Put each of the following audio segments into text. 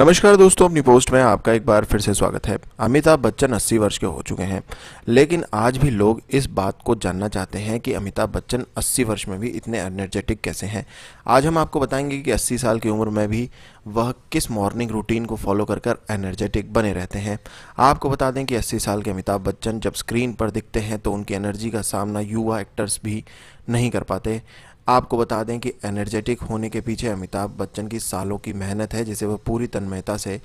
नमस्कार दोस्तों अपनी पोस्ट में आपका एक बार फिर से स्वागत है अमिताभ बच्चन 80 वर्ष के हो चुके हैं लेकिन आज भी लोग इस बात को जानना चाहते हैं कि अमिताभ बच्चन 80 वर्ष में भी इतने एनर्जेटिक कैसे हैं आज हम आपको बताएंगे कि 80 साल की उम्र में भी वह किस मॉर्निंग रूटीन को फॉलो कर कर एनर्जेटिक बने रहते हैं आपको बता दें कि अस्सी साल के अमिताभ बच्चन जब स्क्रीन पर दिखते हैं तो उनकी एनर्जी का सामना युवा एक्टर्स भी नहीं कर पाते आपको बता दें कि एनर्जेटिक होने के पीछे अमिताभ बच्चन की सालों की मेहनत है जिसे वह पूरी तन्मयता से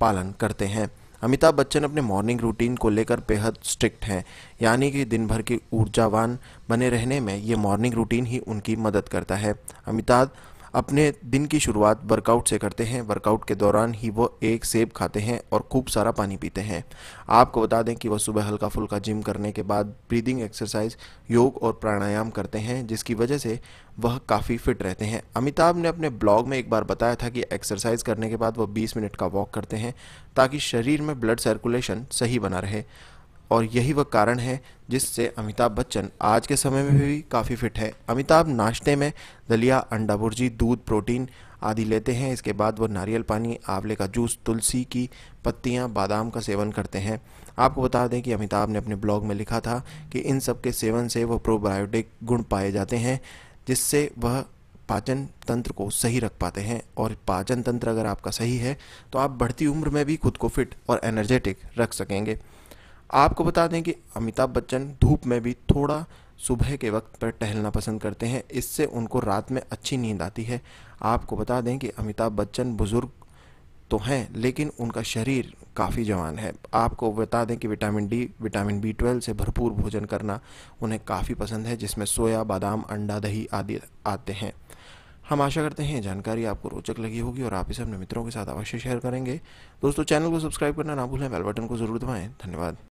पालन करते हैं अमिताभ बच्चन अपने मॉर्निंग रूटीन को लेकर बेहद स्ट्रिक्ट हैं यानी कि दिन भर की ऊर्जावान बने रहने में ये मॉर्निंग रूटीन ही उनकी मदद करता है अमिताभ अपने दिन की शुरुआत वर्कआउट से करते हैं वर्कआउट के दौरान ही वो एक सेब खाते हैं और खूब सारा पानी पीते हैं आपको बता दें कि वह सुबह हल्का फुल्का जिम करने के बाद ब्रीदिंग एक्सरसाइज योग और प्राणायाम करते हैं जिसकी वजह से वह काफ़ी फिट रहते हैं अमिताभ ने अपने ब्लॉग में एक बार बताया था कि एक्सरसाइज करने के बाद वह बीस मिनट का वॉक करते हैं ताकि शरीर में ब्लड सर्कुलेशन सही बना रहे और यही वह कारण है जिससे अमिताभ बच्चन आज के समय में भी काफ़ी फिट है अमिताभ नाश्ते में दलिया अंडा भुर्जी दूध प्रोटीन आदि लेते हैं इसके बाद वह नारियल पानी आंवले का जूस तुलसी की पत्तियां बादाम का सेवन करते हैं आपको बता दें कि अमिताभ ने अपने ब्लॉग में लिखा था कि इन सब के सेवन से वह प्रोबायोटिक गुण पाए जाते हैं जिससे वह पाचन तंत्र को सही रख पाते हैं और पाचन तंत्र अगर आपका सही है तो आप बढ़ती उम्र में भी खुद को फिट और एनर्जेटिक रख सकेंगे आपको बता दें कि अमिताभ बच्चन धूप में भी थोड़ा सुबह के वक्त पर टहलना पसंद करते हैं इससे उनको रात में अच्छी नींद आती है आपको बता दें कि अमिताभ बच्चन बुज़ुर्ग तो हैं लेकिन उनका शरीर काफ़ी जवान है आपको बता दें कि vitamin D vitamin B twelve से भरपूर भोजन करना उन्हें काफ़ी पसंद है जिसमें सोया बादाम अंडा दही आदि आते हैं हम आशा करते हैं जानकारी आपको रोचक लगी होगी और आप इसे अपने मित्रों के साथ अवश्य शेयर करेंगे दोस्तों चैनल को सब्सक्राइब करना ना भूलें बेल बटन को जरूर दबाएं धन्यवाद